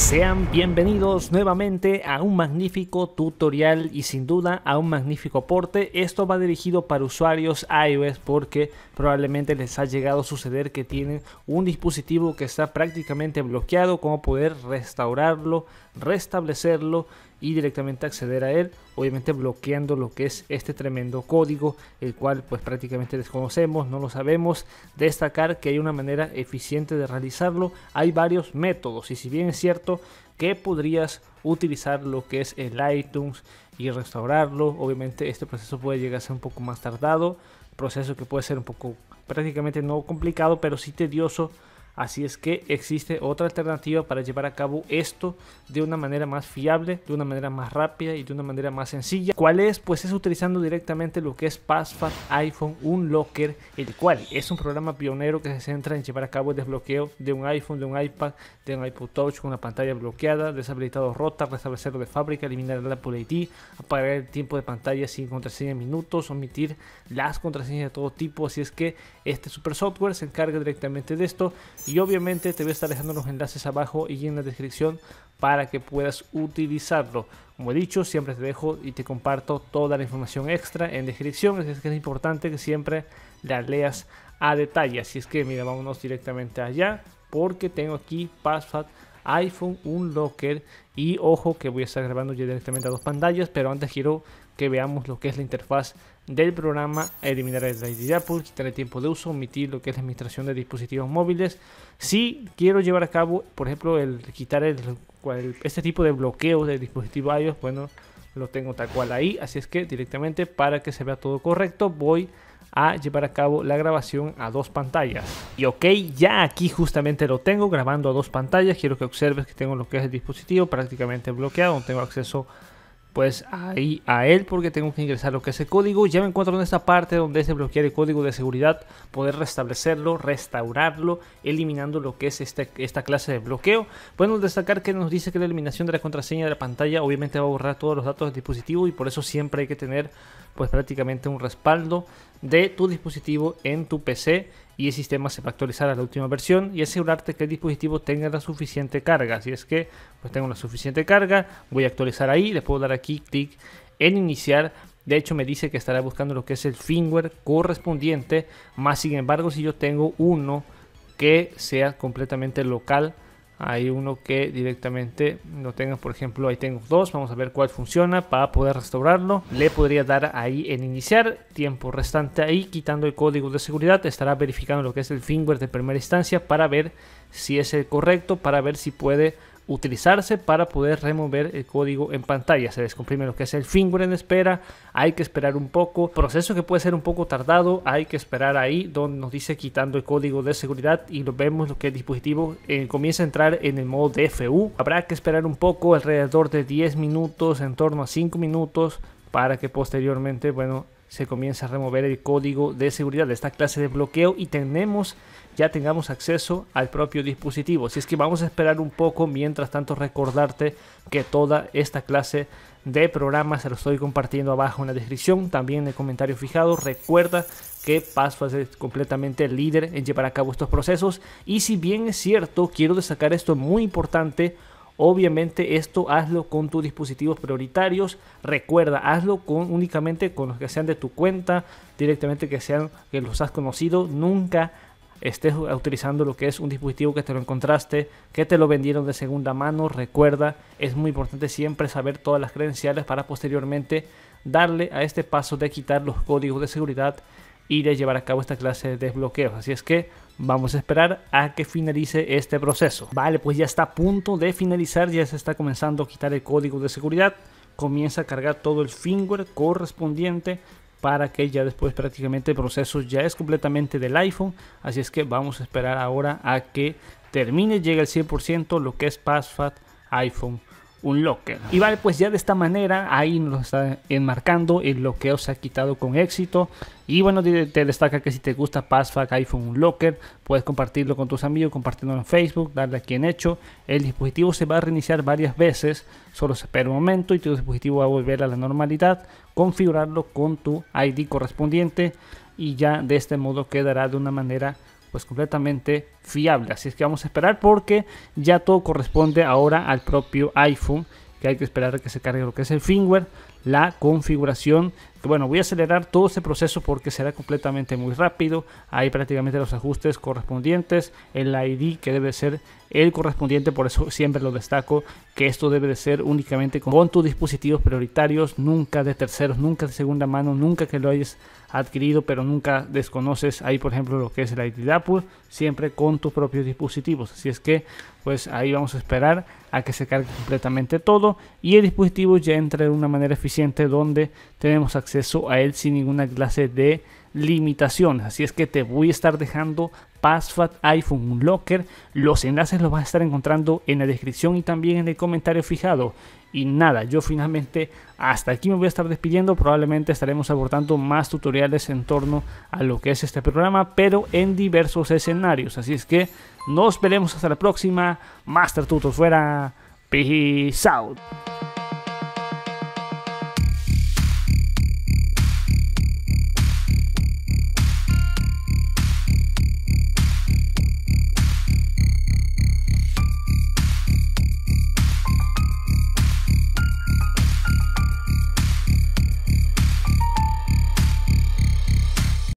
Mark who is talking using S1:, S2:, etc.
S1: Sean bienvenidos nuevamente a un magnífico tutorial y sin duda a un magnífico aporte. Esto va dirigido para usuarios iOS porque probablemente les ha llegado a suceder que tienen un dispositivo que está prácticamente bloqueado, cómo poder restaurarlo, restablecerlo y directamente acceder a él, obviamente bloqueando lo que es este tremendo código, el cual pues prácticamente desconocemos, no lo sabemos. Destacar que hay una manera eficiente de realizarlo, hay varios métodos y si bien es cierto que podrías utilizar lo que es el iTunes y restaurarlo, obviamente este proceso puede llegar a ser un poco más tardado, proceso que puede ser un poco prácticamente no complicado, pero sí tedioso Así es que existe otra alternativa para llevar a cabo esto de una manera más fiable, de una manera más rápida y de una manera más sencilla. ¿Cuál es? Pues es utilizando directamente lo que es Passpad iPhone Unlocker, el cual es un programa pionero que se centra en llevar a cabo el desbloqueo de un iPhone, de un iPad, de un iPod Touch con una pantalla bloqueada, deshabilitado rota, restablecerlo de fábrica, eliminar la Apple ID, apagar el tiempo de pantalla sin contraseña en minutos, omitir las contraseñas de todo tipo. Así es que este super software se encarga directamente de esto y obviamente te voy a estar dejando los enlaces abajo y en la descripción para que puedas utilizarlo. Como he dicho, siempre te dejo y te comparto toda la información extra en descripción. Es que es importante que siempre la leas a detalle. Así es que mira, vámonos directamente allá porque tengo aquí Password iPhone, un locker y ojo que voy a estar grabando ya directamente a dos pantallas, pero antes quiero que veamos lo que es la interfaz del programa, eliminar el drive de quitar el tiempo de uso, omitir lo que es la administración de dispositivos móviles. Si quiero llevar a cabo, por ejemplo, el quitar el, este tipo de bloqueo de dispositivos bueno, lo tengo tal cual ahí, así es que directamente para que se vea todo correcto voy a llevar a cabo la grabación a dos pantallas. Y ok, ya aquí justamente lo tengo grabando a dos pantallas, quiero que observes que tengo lo que es el dispositivo prácticamente bloqueado, no tengo acceso a pues ahí a él porque tengo que ingresar lo que es el código. Ya me encuentro en esta parte donde se bloquear el código de seguridad, poder restablecerlo, restaurarlo, eliminando lo que es este, esta clase de bloqueo. Podemos destacar que nos dice que la eliminación de la contraseña de la pantalla obviamente va a borrar todos los datos del dispositivo y por eso siempre hay que tener pues prácticamente un respaldo de tu dispositivo en tu PC y el sistema se va a actualizar a la última versión y asegurarte que el dispositivo tenga la suficiente carga. Si es que pues tengo la suficiente carga, voy a actualizar ahí, le puedo dar aquí clic en iniciar. De hecho me dice que estará buscando lo que es el firmware correspondiente, más sin embargo si yo tengo uno que sea completamente local, hay uno que directamente lo tenga, por ejemplo ahí tengo dos vamos a ver cuál funciona para poder restaurarlo le podría dar ahí en iniciar tiempo restante ahí quitando el código de seguridad estará verificando lo que es el firmware de primera instancia para ver si es el correcto para ver si puede utilizarse para poder remover el código en pantalla. Se descomprime lo que es el finger en espera, hay que esperar un poco, proceso que puede ser un poco tardado, hay que esperar ahí donde nos dice quitando el código de seguridad y lo vemos lo que el dispositivo eh, comienza a entrar en el modo DFU. Habrá que esperar un poco, alrededor de 10 minutos, en torno a 5 minutos, para que posteriormente, bueno, se comienza a remover el código de seguridad de esta clase de bloqueo y tenemos ya tengamos acceso al propio dispositivo. si es que vamos a esperar un poco, mientras tanto recordarte que toda esta clase de programas se lo estoy compartiendo abajo en la descripción, también en el comentario fijado. Recuerda que Password es completamente líder en llevar a cabo estos procesos y si bien es cierto, quiero destacar esto muy importante, Obviamente esto hazlo con tus dispositivos prioritarios. Recuerda, hazlo únicamente con los que sean de tu cuenta, directamente que sean que los has conocido. Nunca estés utilizando lo que es un dispositivo que te lo encontraste, que te lo vendieron de segunda mano. Recuerda, es muy importante siempre saber todas las credenciales para posteriormente darle a este paso de quitar los códigos de seguridad y a llevar a cabo esta clase de desbloqueo Así es que vamos a esperar a que finalice este proceso. Vale, pues ya está a punto de finalizar, ya se está comenzando a quitar el código de seguridad. Comienza a cargar todo el firmware correspondiente para que ya después prácticamente el proceso ya es completamente del iPhone. Así es que vamos a esperar ahora a que termine, llegue al 100% lo que es PassFat iPhone un locker. Y vale, pues ya de esta manera ahí nos está enmarcando el bloqueo se ha quitado con éxito. Y bueno, te destaca que si te gusta Passfac, iPhone, un locker, puedes compartirlo con tus amigos, compartirlo en Facebook, darle aquí en hecho. El dispositivo se va a reiniciar varias veces, solo se espera un momento y tu dispositivo va a volver a la normalidad. Configurarlo con tu ID correspondiente y ya de este modo quedará de una manera pues completamente fiable. Así es que vamos a esperar porque ya todo corresponde ahora al propio iPhone, que hay que esperar a que se cargue lo que es el firmware, la configuración. Bueno, voy a acelerar todo ese proceso porque será completamente muy rápido. Hay prácticamente los ajustes correspondientes, el ID que debe ser el correspondiente, por eso siempre lo destaco, que esto debe de ser únicamente con, tus dispositivos prioritarios, nunca de terceros, nunca de segunda mano, nunca que lo hayas adquirido pero nunca desconoces ahí por ejemplo lo que es el ID de siempre con tus propios dispositivos así es que pues ahí vamos a esperar a que se cargue completamente todo y el dispositivo ya entre de una manera eficiente donde tenemos acceso a él sin ninguna clase de limitaciones. Así es que te voy a estar dejando Password iPhone locker Los enlaces los vas a estar encontrando en la descripción y también en el comentario fijado. Y nada, yo finalmente hasta aquí me voy a estar despidiendo. Probablemente estaremos abordando más tutoriales en torno a lo que es este programa, pero en diversos escenarios. Así es que nos veremos hasta la próxima. Master Tutor fuera. Peace out.